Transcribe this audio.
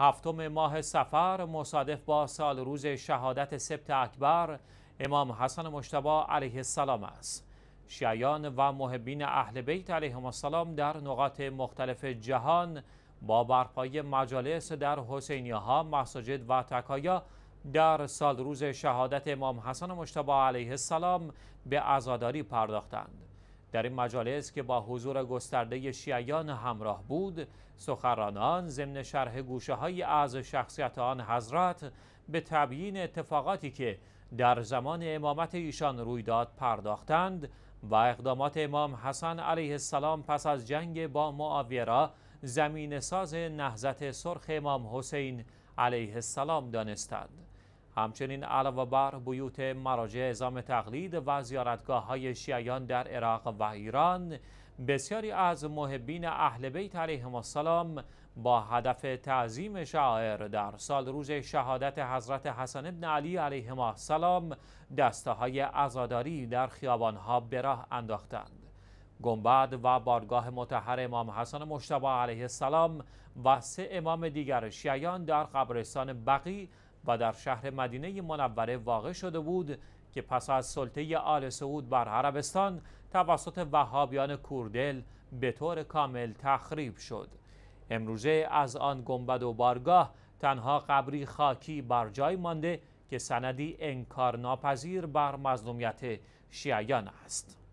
هفتم ماه سفر مصادف با سال روز شهادت سبت اکبر امام حسن مشتبا علیه السلام است. شیعان و محبین اهل بیت علیهم السلام در نقاط مختلف جهان با برپایی مجالس در حسینیه ها، مساجد و تکایا در سال روز شهادت امام حسن مشتبه علیه السلام به ازاداری پرداختند. در این مجالس که با حضور گسترده شیعیان همراه بود سخرانان ضمن شرح گوشه های از شخصیت آن حضرت به تبیین اتفاقاتی که در زمان امامت ایشان رویداد پرداختند و اقدامات امام حسن علیه السلام پس از جنگ با معاویه را زمین ساز نهزت سرخ امام حسین علیه السلام دانستند همچنین علاوه بر بیوت مراجع اعزام تقلید و زیارتگاه های شیعیان در عراق و ایران بسیاری از محبین اهل بیت علیهم السلام با هدف تعظیم شاعر در سال روز شهادت حضرت حسن ابن علی علیهما السلام دسته های عزاداری در ها به راه انداختند گنبد و بارگاه متحر امام حسن مشتبه علیه السلام و سه امام دیگر شیعیان در قبرستان بقی و در شهر مدینه منوره واقع شده بود که پس از سلطه آل سعود بر عربستان توسط وهابیان کوردل به طور کامل تخریب شد امروزه از آن گنبد و بارگاه تنها قبری خاکی بر جای مانده که سندی انکارناپذیر بر مظلومیت شیعیان است